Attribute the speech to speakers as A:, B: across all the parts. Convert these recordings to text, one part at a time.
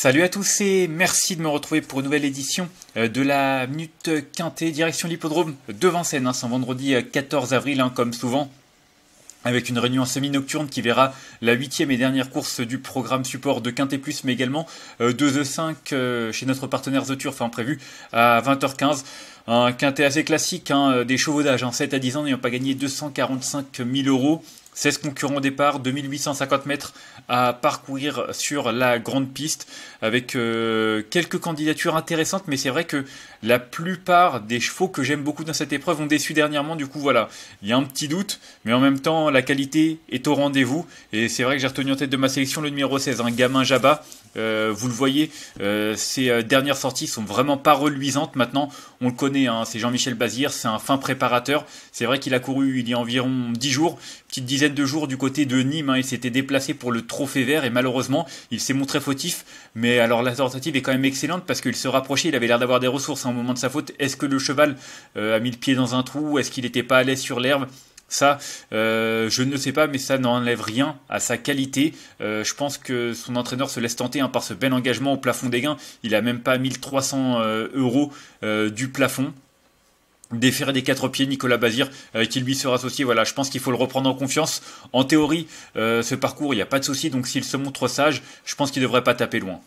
A: Salut à tous et merci de me retrouver pour une nouvelle édition euh, de la Minute Quintée, direction l'hippodrome de Vincennes. Hein, c'est vendredi 14 euh, avril, hein, comme souvent avec une réunion semi-nocturne qui verra la huitième et dernière course du programme support de Quintet Plus, mais également 2 euh, e 5 chez notre partenaire The Turf, enfin prévu à 20h15. Un quintet assez classique, hein, des chevaux d'âge, 7 à 10 ans n'ayant pas gagné 245 000 euros. 16 concurrents au départ, 2850 mètres à parcourir sur la grande piste, avec euh, quelques candidatures intéressantes, mais c'est vrai que la plupart des chevaux que j'aime beaucoup dans cette épreuve ont déçu dernièrement, du coup voilà, il y a un petit doute, mais en même temps la qualité est au rendez-vous, et c'est vrai que j'ai retenu en tête de ma sélection le numéro 16, un gamin Jabba, euh, vous le voyez, euh, ces ses euh, dernières sorties sont vraiment pas reluisantes. Maintenant, on le connaît, hein, c'est Jean-Michel Bazir, c'est un fin préparateur. C'est vrai qu'il a couru il y a environ 10 jours, petite dizaine de jours du côté de Nîmes. Hein. il s'était déplacé pour le Trophée Vert et malheureusement, il s'est montré fautif. Mais alors la tentative est quand même excellente parce qu'il se rapprochait, il avait l'air d'avoir des ressources hein, au moment de sa faute. Est-ce que le cheval a mis le pied dans un trou Est-ce qu'il n'était pas à l'aise sur l'herbe ça, euh, je ne sais pas, mais ça n'enlève rien à sa qualité. Euh, je pense que son entraîneur se laisse tenter hein, par ce bel engagement au plafond des gains. Il a même pas 1300 euh, euros euh, du plafond déféré des quatre pieds Nicolas Bazir euh, qui lui sera associé voilà je pense qu'il faut le reprendre en confiance en théorie ce parcours il n'y a pas de souci donc s'il se montre sage je pense qu'il ne devrait pas taper loin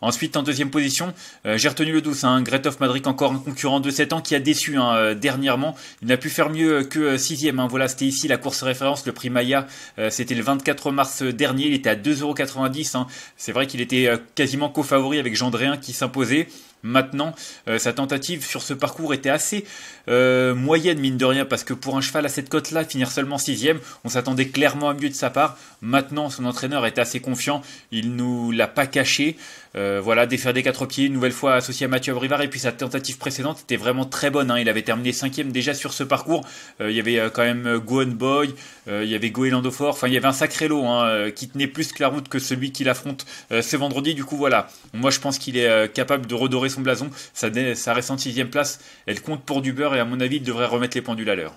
A: Ensuite, en deuxième position, euh, j'ai retenu le 12, un hein. Gretoff Madrid, encore un concurrent de 7 ans qui a déçu hein, euh, dernièrement. Il n'a pu faire mieux euh, que 6ème. Hein. Voilà, c'était ici la course référence, le prix Maya. c'était le 24 mars dernier, il était à 2,90€. C'est vrai qu'il était quasiment co-favori avec Jean qui s'imposait maintenant. Euh, sa tentative sur ce parcours était assez euh, moyenne, mine de rien, parce que pour un cheval à cette cote-là, finir seulement sixième, on s'attendait clairement à mieux de sa part. Maintenant, son entraîneur est assez confiant, il nous l'a pas caché. Euh, voilà, défaire des quatre pieds, une nouvelle fois associé à Mathieu Abrivard, et puis sa tentative précédente était vraiment très bonne. Hein. Il avait terminé cinquième déjà sur ce parcours. il y avait quand même Gohan Boy, il y avait Goéland Fort, enfin il y avait un sacré lot hein, qui tenait plus que la route que celui qu'il affronte ce vendredi. Du coup, voilà, moi je pense qu'il est capable de redorer son blason. sa sa sixième place. Elle compte pour du beurre et à mon avis, il devrait remettre les pendules à l'heure.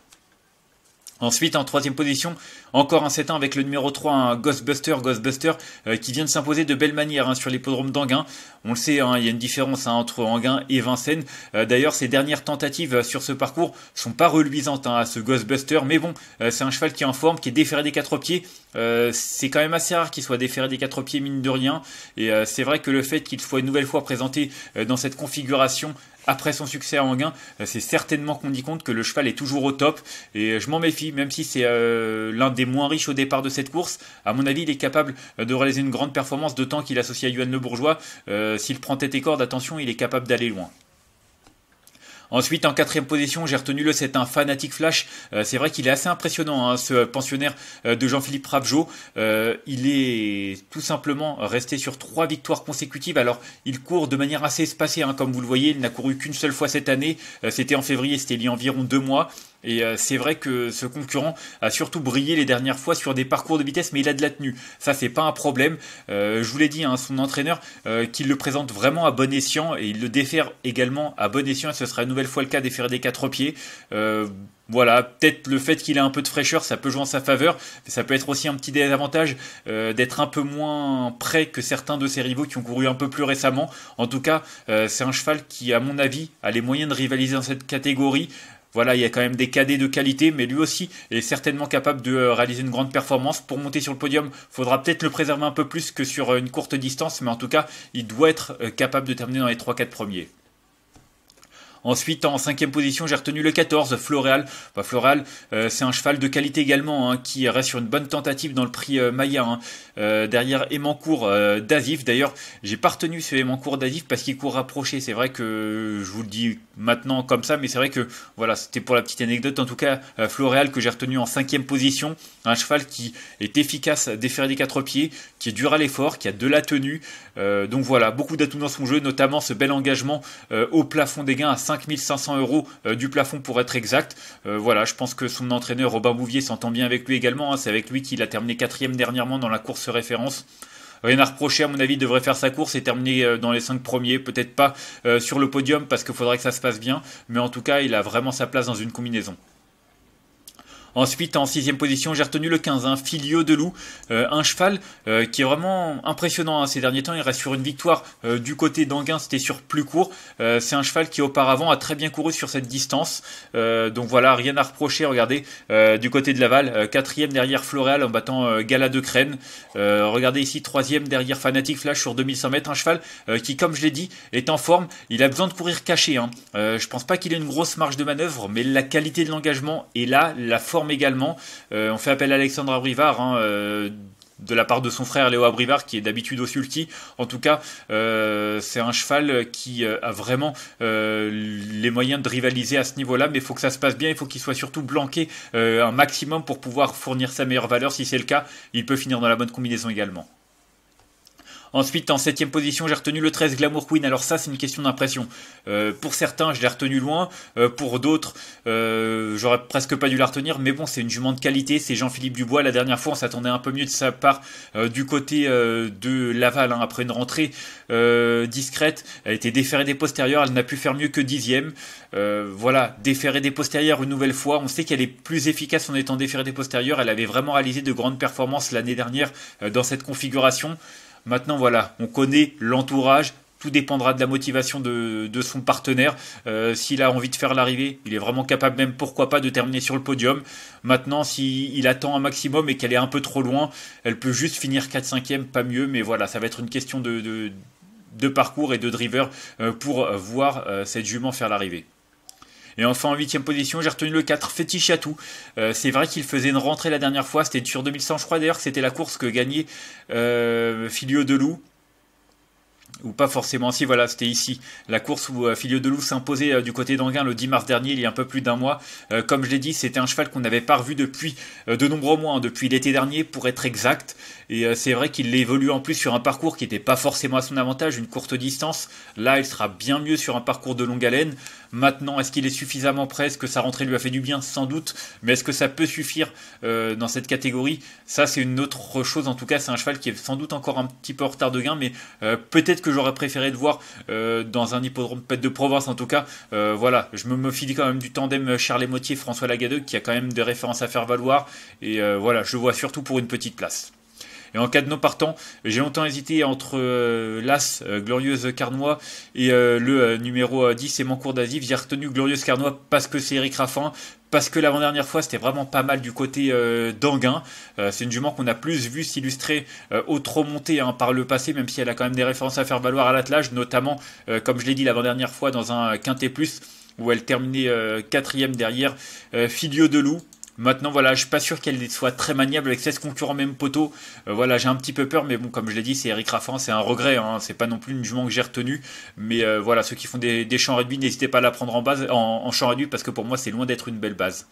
A: Ensuite, en troisième position, encore un 7 1 avec le numéro 3, un Ghostbuster, Ghostbuster, euh, qui vient de s'imposer de belle manière hein, sur l'hippodrome d'Anguin. On le sait, hein, il y a une différence hein, entre Anguin et Vincennes. Euh, d'ailleurs, ses dernières tentatives euh, sur ce parcours sont pas reluisantes à ce Ghostbuster, mais bon, c'est un cheval qui est en forme, qui est déféré des quatre pieds. c'est quand même assez rare qu'il soit déféré des quatre pieds, mine de rien. Et c'est vrai que le fait qu'il soit une nouvelle fois présenté dans cette configuration après son succès à Anguin, euh, c'est certainement qu'on dit compte que le cheval est toujours au top. Et euh, je m'en méfie, même si c'est euh, l'un des moins riches au départ de cette course. À mon avis, il est capable de réaliser une grande performance, d'autant qu'il associe à Yuan Le Bourgeois. S'il prend tête et corde, attention, il est capable d'aller loin. Ensuite, en quatrième position, j'ai retenu le C'est un Fanatic Flash. Euh, c'est vrai qu'il est assez impressionnant, hein, ce pensionnaire euh, de Jean-Philippe Euh, il est tout simplement resté sur trois victoires consécutives. Alors, il court de manière assez espacée, hein, comme vous le voyez. Il n'a couru qu'une seule fois cette année. Euh, c'était en février, c'était il y a environ deux mois. Et euh, c'est vrai que ce concurrent a surtout brillé les dernières fois sur des parcours de vitesse, mais il a de la tenue. Ça, c'est pas un problème. Euh, je vous l'ai dit, hein, son entraîneur, euh, qu'il le présente vraiment à bon escient, et il le défère également à bon escient, et ce sera une nouvelle fois le cas défaire des quatre pieds. voilà, peut-être le fait qu'il ait un peu de fraîcheur, ça peut jouer en sa faveur, mais ça peut être aussi un petit désavantage d'être un peu moins près que certains de ses rivaux qui ont couru un peu plus récemment. En tout cas, c'est un cheval qui, à mon avis, a les moyens de rivaliser dans cette catégorie voilà, il y a quand même des cadets de qualité, mais lui aussi est certainement capable de euh, réaliser une grande performance. Pour monter sur le podium, il faudra peut-être le préserver un peu plus que sur euh, une courte distance, mais en tout cas, il doit être euh, capable de terminer dans les 3-4 premiers. Ensuite, en cinquième position, j'ai retenu le 14, Floréal. Bah, Floréal, euh, c'est un cheval de qualité également, hein, qui reste sur une bonne tentative dans le prix euh, Maya. Hein. Euh, derrière Emancourt d'Azif. D'ailleurs, j'ai pas retenu ce Court d'Azif parce qu'il court rapproché. C'est vrai que je vous le dis maintenant comme ça, mais c'est vrai que voilà, c'était pour la petite anecdote. En tout cas, Floréal que j'ai retenu en cinquième position. Un cheval qui est efficace à des quatre pieds, qui est dur à l'effort, qui a de la tenue. donc voilà, beaucoup d'atouts dans son jeu, notamment ce bel engagement au plafond des gains à 5500 euros euh, du plafond pour être exact. Euh, voilà, je pense que son entraîneur Robin Bouvier s'entend bien avec lui également. Hein. c'est avec lui qu'il a terminé quatrième dernièrement dans la course référence rien à à mon avis devrait faire sa course et terminer euh, dans les 5 premiers peut-être pas sur le podium parce qu'il faudrait que ça se passe bien mais en tout cas il a vraiment sa place dans une combinaison Ensuite, en sixième position, j'ai retenu le 15, Filio de Loup, euh, un cheval euh, qui est vraiment impressionnant hein, ces derniers temps. Il reste sur une victoire euh, du côté d'Anguin, c'était sur plus court. c'est un cheval qui auparavant a très bien couru sur cette distance. donc voilà, rien à reprocher. Regardez, du côté de Laval, quatrième derrière Floréal en battant Gala de Crène. regardez ici, troisième derrière Fanatic Flash sur 2100 mètres. Un cheval qui, comme je l'ai dit, est en forme. Il a besoin de courir caché. Hein. je pense pas qu'il ait une grosse marge de manœuvre, mais la qualité de l'engagement est là, la forme également. Euh, on fait appel à Alexandre Abrivard. Hein, euh, de la part de son frère Léo Abrivard, qui est d'habitude au sulky. En tout cas, euh, c'est un cheval qui a vraiment les moyens de rivaliser à ce niveau-là, mais il faut que ça se passe bien, il faut qu'il soit surtout blanqué un maximum pour pouvoir fournir sa meilleure valeur. Si c'est le cas, il peut finir dans la bonne combinaison également. Ensuite, en septième position, j'ai retenu le 13 Glamour Queen. Alors ça, c'est une question d'impression. Euh, pour certains, je l'ai retenu loin. Euh, pour d'autres, euh, j'aurais presque pas dû la retenir. Mais bon, c'est une jument de qualité. C'est Jean-Philippe Dubois. La dernière fois, on s'attendait un peu mieux de sa part du côté de Laval. Hein, après une rentrée discrète, elle était déférée des postérieurs. Elle n'a pu faire mieux que dixième. voilà, déférée des postérieurs une nouvelle fois. On sait qu'elle est plus efficace en étant déférée des postérieurs. Elle avait vraiment réalisé de grandes performances l'année dernière dans cette configuration. Maintenant, voilà, on connaît l'entourage. Tout dépendra de la motivation de, son partenaire. Euh, s'il a envie de faire l'arrivée, il est vraiment capable, même pourquoi pas, de terminer sur le podium. Maintenant, s'il attend un maximum et qu'elle est un peu trop loin, elle peut juste finir 4-5e, pas mieux. Mais voilà, ça va être une question de, de parcours et de driver euh, pour voir euh, cette jument faire l'arrivée. Et enfin en huitième position, j'ai retenu le 4, Fétiche Atou. Euh, c'est vrai qu'il faisait une rentrée la dernière fois, c'était sur 2100 je crois d'ailleurs que c'était la course que gagnait Filio euh, Deloup ou pas forcément si, voilà, c'était ici. La course où Filio euh, de s'imposait euh, du côté d'Anguin le 10 mars dernier, il y a un peu plus d'un mois. Euh, comme je l'ai dit, c'était un cheval qu'on n'avait pas revu depuis de nombreux mois, hein, depuis l'été dernier pour être exact. Et c'est vrai qu'il évolue en plus sur un parcours qui n'était pas forcément à son avantage, une courte distance. Là, il sera bien mieux sur un parcours de longue haleine. Maintenant, est-ce qu'il est suffisamment prêt Est-ce que sa rentrée lui a fait du bien Sans doute. Mais est-ce que ça peut suffire dans cette catégorie Ça, c'est une autre chose. En tout cas, c'est un cheval qui est sans doute encore un petit peu en retard de gain, mais peut-être que j'aurais préféré de voir euh, dans un hippodrome de province en tout cas. Euh, voilà, je me méfie quand même du tandem euh, Charles Motier, François Lagadeux qui a quand même des références à faire valoir et voilà, je vois surtout pour une petite place. Et en cas de non partant, j'ai longtemps hésité entre euh, l'As, euh, Glorieuse Carnois, et euh, le numéro 10, et cours d'asile. J'ai retenu Glorieuse Carnois parce que c'est Eric Raffin, parce que l'avant-dernière fois, c'était vraiment pas mal du côté c'est une jument qu'on a plus vu s'illustrer au trop monté hein, par le passé, même si elle a quand même des références à faire valoir à l'attelage, notamment, comme je l'ai dit l'avant-dernière fois, dans un quintet plus, où elle terminait quatrième derrière Filio de Loup. Maintenant, voilà, je suis pas sûr qu'elle soit très maniable avec 16 concurrents même poteau. Euh, voilà, j'ai un petit peu peur, mais bon, comme je l'ai dit, c'est Eric Raffin, c'est un regret, hein, c'est pas non plus une jument que j'ai retenu. Mais euh, voilà, ceux qui font des, champs réduits, n'hésitez pas à la prendre en, base, en, champ parce que pour moi, c'est loin d'être une belle base.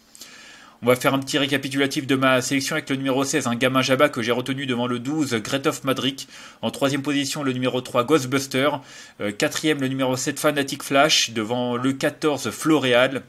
A: On va faire un petit récapitulatif de ma sélection avec le numéro 16, un hein, gamin Jabba que j'ai retenu devant le 12, Great of Madrick. En troisième position, le numéro 3, Ghostbuster. Euh, quatrième, le numéro 7, Fanatic Flash. Devant le 14, Floréal.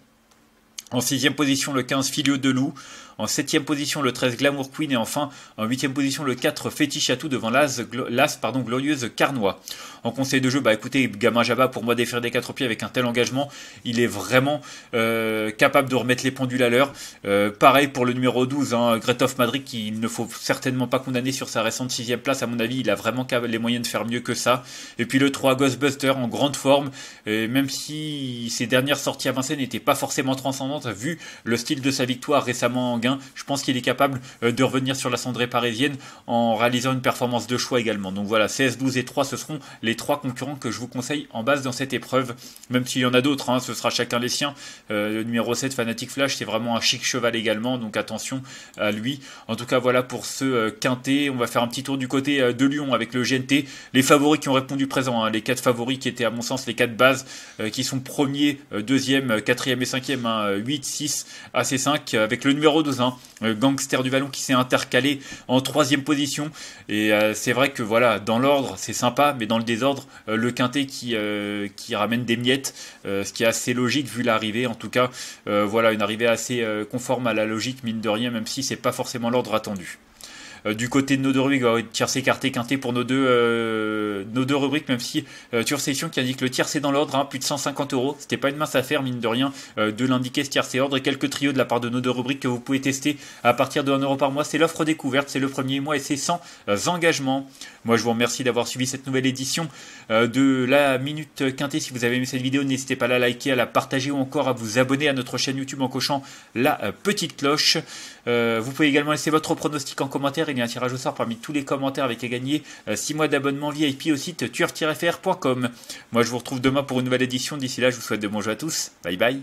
A: En sixième position, le 15 Filio de Loup. En 7 position, le 13 Glamour Queen. Et enfin, en 8 position, le 4 Fétiche devant l'As, l'As pardon, Glorieuse Carnois. En conseil de jeu, bah écoutez, Gamin Jabba, pour moi, défaire des quatre pieds avec un tel engagement, il est vraiment euh, capable de remettre les pendules à l'heure. Euh, pareil pour le numéro 12, hein, Madrid, qu'il ne faut certainement pas condamner sur sa récente 6 place. À mon avis, il a vraiment les moyens de faire mieux que ça. Et puis le 3 Ghostbuster en grande forme, et même si ses dernières sorties avancées n'étaient pas forcément transcendantes, vu le style de sa victoire récemment en gain je pense qu'il est capable euh, de revenir sur la cendrée parisienne en réalisant une performance de choix également. Donc voilà, 16, 12 et 3, ce seront les trois concurrents que je vous conseille en base dans cette épreuve, même s'il y en a d'autres, hein, ce sera chacun les siens. Euh, le numéro 7, Fanatic Flash, c'est vraiment un chic cheval également, donc attention à lui. En tout cas, voilà pour ce euh, quintet. On va faire un petit tour du côté de Lyon avec le GNT. Les favoris qui ont répondu présent, hein, les quatre favoris qui étaient à mon sens les quatre bases, qui sont premier, deuxième, quatrième et 5 cinquième, 8, 6, AC5, avec le numéro 12, Hein. Euh, Gangster du Vallon qui s'est intercalé en troisième position. Et euh, c'est vrai que voilà, dans l'ordre, c'est sympa, mais dans le désordre, euh, le Quintet qui, qui ramène des miettes, ce qui est assez logique vu l'arrivée. En tout cas, voilà, une arrivée assez conforme à la logique, mine de rien, même si c'est pas forcément l'ordre attendu. Euh, du côté de nos deux rubriques, bah on va tiercé, écarté, quinté pour nos deux, euh, nos deux rubriques, même si sur euh, session qui indique le tiercé dans l'ordre, hein, plus de 150 euros. C'était pas une mince affaire, mine de rien, de l'indiquer ce tiercé ordre et quelques trios de la part de nos deux rubriques que vous pouvez tester à partir de 1 euro par mois. C'est l'offre découverte, c'est le premier mois et c'est sans engagement. Moi, je vous remercie d'avoir suivi cette nouvelle édition de la Minute quinté, Si vous avez aimé cette vidéo, n'hésitez pas à la liker, à la partager ou encore à vous abonner à notre chaîne YouTube en cochant la petite cloche. vous pouvez également laisser votre pronostic en commentaire il un tirage au sort parmi tous les commentaires avec à gagner euh, 6 mois d'abonnement VIP au site tueur-fr.com. Moi, je vous retrouve demain pour une nouvelle édition. D'ici là, je vous souhaite de bons jeux à tous. Bye bye.